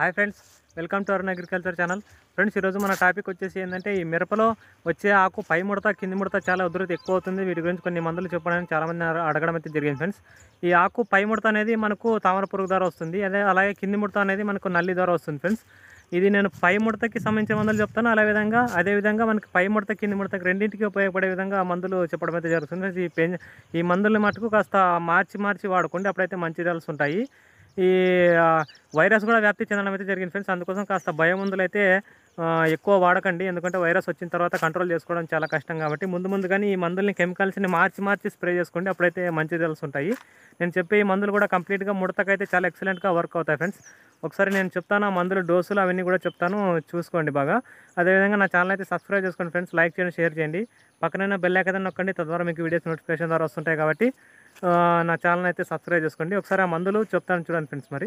hi friends welcome to Arun agriculture channel friends ఈరోజు మన topic వచ్చేసి ఏంటంటే ఈ మిరపలో వచ్చే ఆకు పై ముడత కింది ముడత చాలా ఉధృతి ఎక్కువ అవుతుంది వీటి గురించి కొన్ని మందులు చెప్పడానికి చాలామంది అడగడం అయితే జరిగింది ఫ్రెండ్స్ ఈ ఆకు పై ముడత అనేది మనకు తామర పురుగు ద్వారా వస్తుంది అదే అలాగే కింది ముడత అనేది మనకు నల్లి ద్వారా వస్తుంది ఫ్రెండ్స్ ఇది నేను పై ముడతకి సంబంధించిన మందులు చెప్తాను విధంగా అదేవిధంగా మనకి పై ముడత కింది ముడతకి రెండింటికి ఉపయోగపడే విధంగా మందులు చెప్పడం అయితే జరుగుతుంది ఈ పెంజ్ ఈ మందులు మటుకు కాస్త మార్చి మార్చి వాడుకోండి అప్పుడైతే మంచి రిజల్ట్స్ ఉంటాయి ఈ వైరస్ కూడా వ్యాప్తి చెందడం అయితే జరిగింది ఫ్రెండ్స్ అందుకోసం కాస్త భయం మందులు ఎక్కువ వాడకండి ఎందుకంటే వైరస్ వచ్చిన తర్వాత కంట్రోల్ చేసుకోవడం చాలా కష్టం కాబట్టి ముందు ముందుగానే ఈ మందుల్ని కెమికల్స్ని మార్చి మార్చి స్ప్రే చేసుకోండి అప్పుడైతే మంచి రిజల్ట్స్ ఉంటాయి నేను చెప్పే ఈ మందులు కూడా కంప్లీట్గా ముడతకైతే చాలా ఎక్సలెంట్గా వర్క్ అవుతాయి ఫ్రెండ్స్ ఒకసారి నేను చెప్తాను ఆ మందులు డోసులు అవన్నీ కూడా చెప్తాను చూసుకోండి బాగా అదేవిధంగా నా ఛానల్ అయితే సబ్స్క్రైబ్ చేసుకోండి ఫ్రెండ్స్ లైక్ చేయండి షేర్ చేయండి పక్కనైనా బెల్ నొక్కండి తద్వారా మీకు వీడియోస్ నోటిఫికేషన్ ద్వారా వస్తుంటాయి కాబట్టి నా ఛానల్ అయితే సబ్స్క్రైబ్ చేసుకోండి ఒకసారి ఆ మందులు చెప్తాను చూడండి ఫ్రెండ్స్ మరి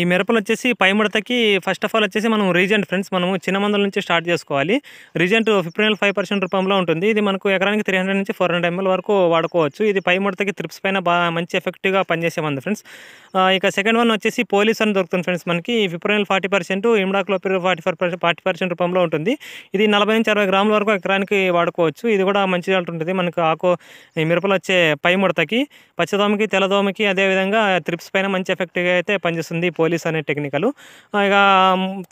ఈ మిరపలు వచ్చేసి పైముడతకి ఫస్ట్ ఆఫ్ ఆల్ వచ్చేసి మనం రీజెంట్ ఫ్రెండ్స్ మనము చిన్న మందుల నుంచి స్టార్ట్ చేసుకోవాలి రీజెంట్ ఫిఫ్టీన్ ఫైవ్ పర్సెంట్ రూపంలో ఉంటుంది ఇది మనకు ఎకరానికి త్రీ హండ్రెడ్ నుంచి ఫోర్ హండ్రెడ్ ఎంఎల్ వరకు వాడుకోవచ్చు ఇది పైముడతకి త్రిప్స్ పైన బాగా మంచి ఎఫెక్టివ్గా పనిచేసే మంది ఫ్రెండ్స్ ఇక సెకండ్ వన్ వచ్చేసి పోలీస్ అని దొరుకుతుంది ఫ్రెండ్స్ మనకి fipronil forty percent imidacloprid forty five percent forty percent రూపంలో ఉంటుంది ఇది నలభై నుంచి అరవై గ్రాముల వరకు ఎకరానికి వాడుకోవచ్చు ఇది కూడా మంచి ఉంటుంది మనకు ఆకు మిరపలు వచ్చే పైముడతకి పచ్చదోమకి తెల్లదోమకి అదేవిధంగా త్రిప్స్ పైన మంచి ఎఫెక్ట్గా అయితే పనిచేస్తుంది పోలీస్ అనే టెక్నికలు ఇక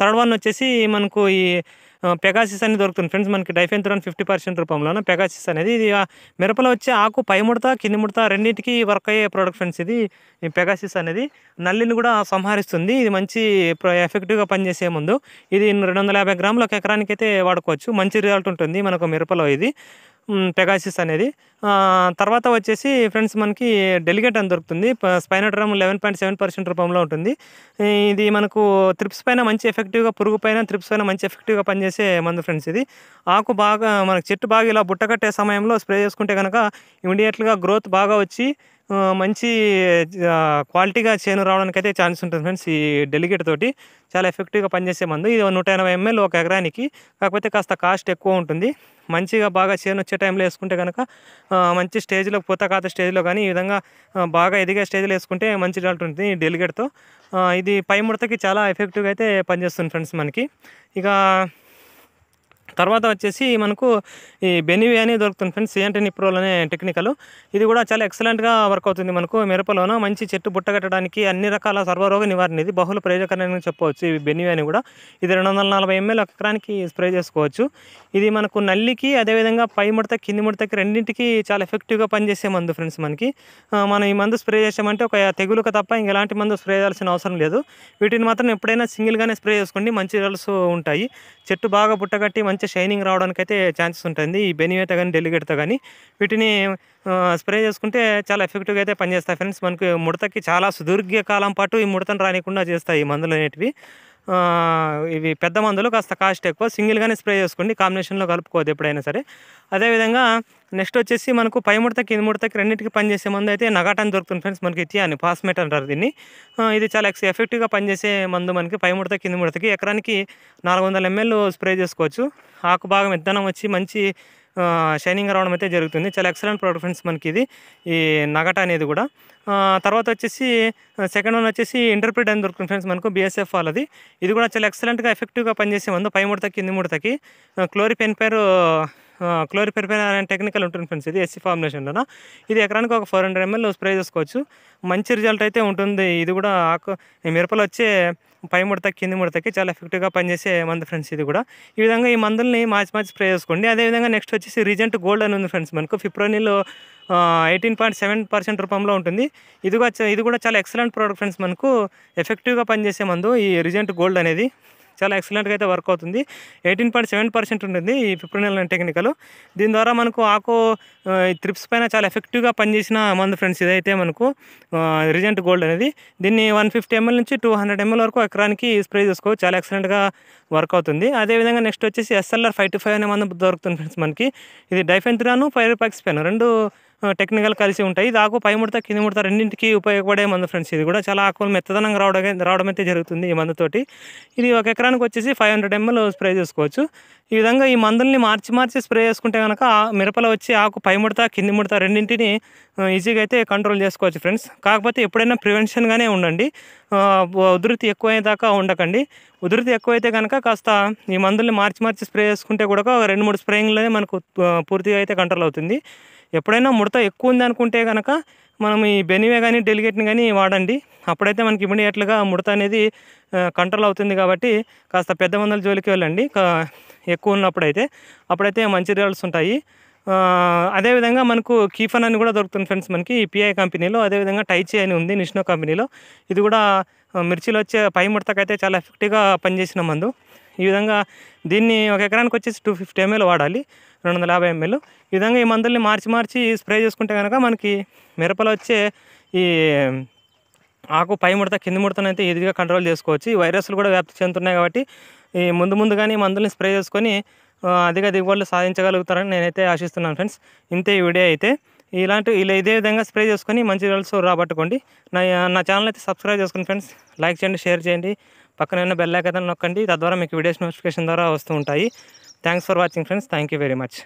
థర్డ్ వన్ వచ్చేసి మనకు ఈ పెగాసిస్ అనేది దొరుకుతుంది ఫ్రెండ్స్ మనకి డైఫెన్తురాన్ ఫిఫ్టీ పర్సెంట్ రూపంలో పెగాసిస్ అనేది ఇది మిరపలో వచ్చే ఆకు పై ముడత కింద ముడత రెండింటికి వర్క్ అయ్యే ప్రోడక్ట్ ఫ్రెండ్స్ ఇది పెగాసిస్ అనేది నల్లిని కూడా సంహరిస్తుంది ఇది మంచి ఎఫెక్టివ్గా పనిచేసే ముందు ఇది రెండు వందల యాభై గ్రాములు ఒక ఎకరానికి అయితే వాడుకోవచ్చు మంచి రిజల్ట్ ఉంటుంది మనకు మిరపలో ఇది పెగాసిస్ అనేది తర్వాత వచ్చేసి ఫ్రెండ్స్ మనకి డెలిగేట్ అని దొరుకుతుంది spinetoram eleven point seven percent రూపంలో ఉంటుంది ఇది మనకు త్రిప్స్ పైన మంచి ఎఫెక్టివ్గా పురుగు పైన త్రిప్స్ పైన మంచి ఎఫెక్టివ్గా పనిచేస్తుంది చేసే మందు ఫ్రెండ్స్ ఇది ఆకు బాగా మనకు చెట్టు బాగా ఇలా బుట్ట కట్టే సమయంలో స్ప్రే చేసుకుంటే కనుక ఇమీడియట్గా గ్రోత్ బాగా వచ్చి మంచి క్వాలిటీగా చేను రావడానికి అయితే ఛాన్స్ ఉంటుంది ఫ్రెండ్స్ ఈ డెలిగేట్ తోటి చాలా ఎఫెక్టివ్గా పనిచేసే మందు ఇది నూట ఎనభై ఎంఎల్ ఒక ఎకరానికి కాకపోతే కాస్త కాస్ట్ ఎక్కువ ఉంటుంది మంచిగా బాగా చేను వచ్చే టైంలో వేసుకుంటే కనుక మంచి స్టేజ్లో పూత కాత స్టేజ్లో కానీ ఈ విధంగా బాగా ఎదిగే స్టేజ్లో వేసుకుంటే మంచి రిజల్ట్ ఉంటుంది డెలిగేట్తో ఇది పై ముడతకి చాలా ఎఫెక్టివ్గా అయితే పనిచేస్తుంది ఫ్రెండ్స్ మనకి ఇక తర్వాత వచ్చేసి మనకు ఈ బెనివి అనేది దొరుకుతుంది ఫ్రెండ్స్ సిఎంటీ నిప్రోల్ e అనే టెక్నికల్ ఇది కూడా చాలా ఎక్సలెంట్గా వర్క్ అవుతుంది మనకు మిరపలోన మంచి చెట్టు బుట్టగట్టడానికి అన్ని రకాల సర్వరోగ నివారణ ఇది బహుళ ప్రయోజకరంగా చెప్పవచ్చు ఈ బెనివి అని కూడా ఇది రెండు వందల నలభై ఎంఎల్ ఎకరానికి స్ప్రే చేసుకోవచ్చు ఇది మనకు నల్లికి అదేవిధంగా పై ముడత కింది ముడతకి రెండింటికి చాలా ఎఫెక్టివ్గా పనిచేసే మందు ఫ్రెండ్స్ మనకి మనం ఈ మందు స్ప్రే చేసామంటే ఒక తెగులుకు తప్ప ఇంకెలాంటి మందు స్ప్రే చేయాల్సిన అవసరం లేదు వీటిని మాత్రం ఎప్పుడైనా సింగిల్గానే స్ప్రే చేసుకోండి మంచి రిజల్ట్స్ ఉంటాయి చెట్టు బాగా బుట్టగట్టి మంచి షైనింగ్ రావడానికి అయితే ఛాన్సెస్ ఉంటుంది ఈ బెనివేట కానీ డెలిగేట్తో కానీ వీటిని స్ప్రే చేసుకుంటే చాలా ఎఫెక్టివ్గా అయితే పనిచేస్తాయి ఫ్రెండ్స్ మనకి ముడతకి చాలా సుదీర్ఘకాలం పాటు ఈ ముడతను రానికుండా చేస్తాయి ఈ మందులు అనేటివి ఇవి పెద్ద మందులు కాస్త కాస్ట్ ఎక్కువ సింగిల్గానే స్ప్రే చేసుకోండి కాంబినేషన్లో కలుపుకోవద్దు ఎప్పుడైనా సరే అదేవిధంగా నెక్స్ట్ వచ్చేసి మనకు పై ముడత కింది ముడతకి రెండింటికి పనిచేసే మందు అయితే నగాటాన్ దొరుకుతుంది ఫ్రెండ్స్ మనకి ఇచ్చేయాన్ని పాస్మేట్ అంటారు దీన్ని ఇది చాలా ఎక్స్ ఎఫెక్టివ్గా పనిచేసే మందు మనకి పై ముడత కింది ముడతకి ఎకరానికి నాలుగు వందల ఎంఎల్ స్ప్రే చేసుకోవచ్చు ఆకు భాగం విత్తనం వచ్చి మంచి షైనింగ్ రావడం అయితే జరుగుతుంది చాలా ఎక్సలెంట్ ప్రోడక్ట్ ఫ్రెండ్స్ మనకి ఇది ఈ నగట అనేది కూడా తర్వాత వచ్చేసి సెకండ్ వన్ వచ్చేసి ఇంటర్ప్రిట్ అని దొరుకుతుంది ఫ్రెండ్స్ మనకు బీఎస్ఎఫ్ వాళ్ళది ఇది కూడా చాలా ఎక్సలెంట్గా ఎఫెక్టివ్గా పనిచేసే మందు పై ముడతకి కింది ముడతకి క్లోరిపెన్ పేరు క్లోరిపెరిపెన్ అనే టెక్నికల్ ఉంటుంది ఫ్రెండ్స్ ఇది ఎస్సీ ఫార్ములేషన్లోన ఇది ఎకరానికి ఒక ఫోర్ హండ్రెడ్ ఎంఎల్ స్ప్రే చేసుకోవచ్చు మంచి రిజల్ట్ అయితే ఉంటుంది ఇది కూడా మిరపలు వచ్చే పై ముడత కింది ముడతకి చాలా ఎఫెక్టివ్గా పనిచేసే మందు ఫ్రెండ్స్ ఇది కూడా ఈ విధంగా ఈ మందుల్ని మార్చి మార్చి స్ప్రే చేసుకోండి అదేవిధంగా నెక్స్ట్ వచ్చేసి రీజెంట్ గోల్డ్ అని ఉంది ఫ్రెండ్స్ మనకు ఫిబ్రవరిలో ఎయిటీన్ పాయింట్ సెవెన్ పర్సెంట్ రూపంలో ఉంటుంది ఇది ఇది కూడా చాలా ఎక్సలెంట్ ప్రోడక్ట్ ఫ్రెండ్స్ మనకు ఎఫెక్టివ్గా పనిచేసే మందు ఈ రీజెంట్ గోల్డ్ అనేది చాలా ఎక్సలెంట్గా అయితే వర్క్ అవుతుంది ఎయిటీన్ పాయింట్ సెవెన్ పర్సెంట్ ఉంటుంది ఈ ఫిప్రోనెల్ టెక్నికల్ దీని ద్వారా మనకు ఆకు త్రిప్స్ పైన చాలా ఎఫెక్టివ్గా పనిచేసిన మందు ఫ్రెండ్స్ ఇదైతే మనకు రిజెంట్ గోల్డ్ అనేది దీన్ని వన్ ఫిఫ్టీ ఎంఎల్ నుంచి టూ హండ్రెడ్ ఎంఎల్ వరకు ఎకరానికి స్ప్రే చేసుకోవచ్చు చాలా ఎక్సలెంట్గా వర్క్ అవుతుంది అదేవిధంగా నెక్స్ట్ వచ్చేసి ఎస్ఎల్ఆర్ ఫైవ్ టు ఫైవ్ అనే మందు దొరుకుతుంది ఫ్రెండ్స్ మనకి ఇది త్రాను ఫైర్ పాక్స్ పెను రెండు టెక్నికల్ కలిసి ఉంటాయి ఇది ఆకు పై ముడత కింది ముడత రెండింటికి ఉపయోగపడే మందు ఫ్రెండ్స్ ఇది కూడా చాలా ఆకులు మెత్తదనంగా రావడం రావడం అయితే జరుగుతుంది ఈ మందుతోటి ఇది ఒక ఎకరానికి వచ్చేసి ఫైవ్ హండ్రెడ్ ఎంఎల్ స్ప్రే చేసుకోవచ్చు ఈ విధంగా ఈ మందుల్ని మార్చి మార్చి స్ప్రే చేసుకుంటే కనుక మిరపలో వచ్చి ఆకు పై ముడత కింది ముడత రెండింటిని ఈజీగా అయితే కంట్రోల్ చేసుకోవచ్చు ఫ్రెండ్స్ కాకపోతే ఎప్పుడైనా ప్రివెన్షన్గానే ఉండండి ఉధృతి దాకా ఉండకండి ఉధృతి ఎక్కువైతే కనుక కాస్త ఈ మందుల్ని మార్చి మార్చి స్ప్రే చేసుకుంటే కూడా రెండు మూడు స్ప్రేయింగ్లోనే మనకు పూర్తిగా అయితే కంట్రోల్ అవుతుంది ఎప్పుడైనా ముడత ఎక్కువ ఉంది అనుకుంటే కనుక మనం ఈ బెనివే కానీ డెలిగేట్ని కానీ వాడండి అప్పుడైతే మనకి ఇమీడియట్లుగా ముడత అనేది కంట్రోల్ అవుతుంది కాబట్టి కాస్త పెద్ద మందుల జోలికి వెళ్ళండి ఎక్కువ ఉన్నప్పుడైతే అప్పుడైతే మంచి రిజల్ట్స్ ఉంటాయి అదేవిధంగా మనకు కీఫన్ అని కూడా దొరుకుతుంది ఫ్రెండ్స్ మనకి పిఐ కంపెనీలో అదేవిధంగా టైచి అని ఉంది నిష్నో కంపెనీలో ఇది కూడా మిర్చిలో వచ్చే పై ముడతకైతే చాలా ఎఫెక్టివ్గా పనిచేసిన మందు ఈ విధంగా దీన్ని ఒక ఎకరానికి వచ్చేసి టూ ఫిఫ్టీ ఎంఎల్ వాడాలి రెండు వందల యాభై ఎంఎల్ ఈ విధంగా ఈ మందుల్ని మార్చి మార్చి స్ప్రే చేసుకుంటే కనుక మనకి మిరపలో వచ్చే ఈ ఆకు పై ముడత కింది ముడతనైతే ఈజీగా కంట్రోల్ చేసుకోవచ్చు ఈ వైరస్లు కూడా వ్యాప్తి చెందుతున్నాయి కాబట్టి ఈ ముందు ముందుగానే మందుల్ని స్ప్రే చేసుకొని అధిక దిగుబడులు సాధించగలుగుతారని నేనైతే ఆశిస్తున్నాను ఫ్రెండ్స్ ఇంతే ఈ వీడియో అయితే ఇలాంటి ఇలా ఇదే విధంగా స్ప్రే చేసుకొని మంచి రిజల్ట్స్ రాబట్టుకోండి నా నా ఛానల్ అయితే సబ్స్క్రైబ్ చేసుకోండి ఫ్రెండ్స్ లైక్ చేయండి షేర్ చేయండి పక్కన ఉన్న బెల్ నొక్కండి తద్వారా మీకు వీడియోస్ నోటిఫికేషన్ ద్వారా వస్తూ ఉంటాయి thanks for watching friends thank you very much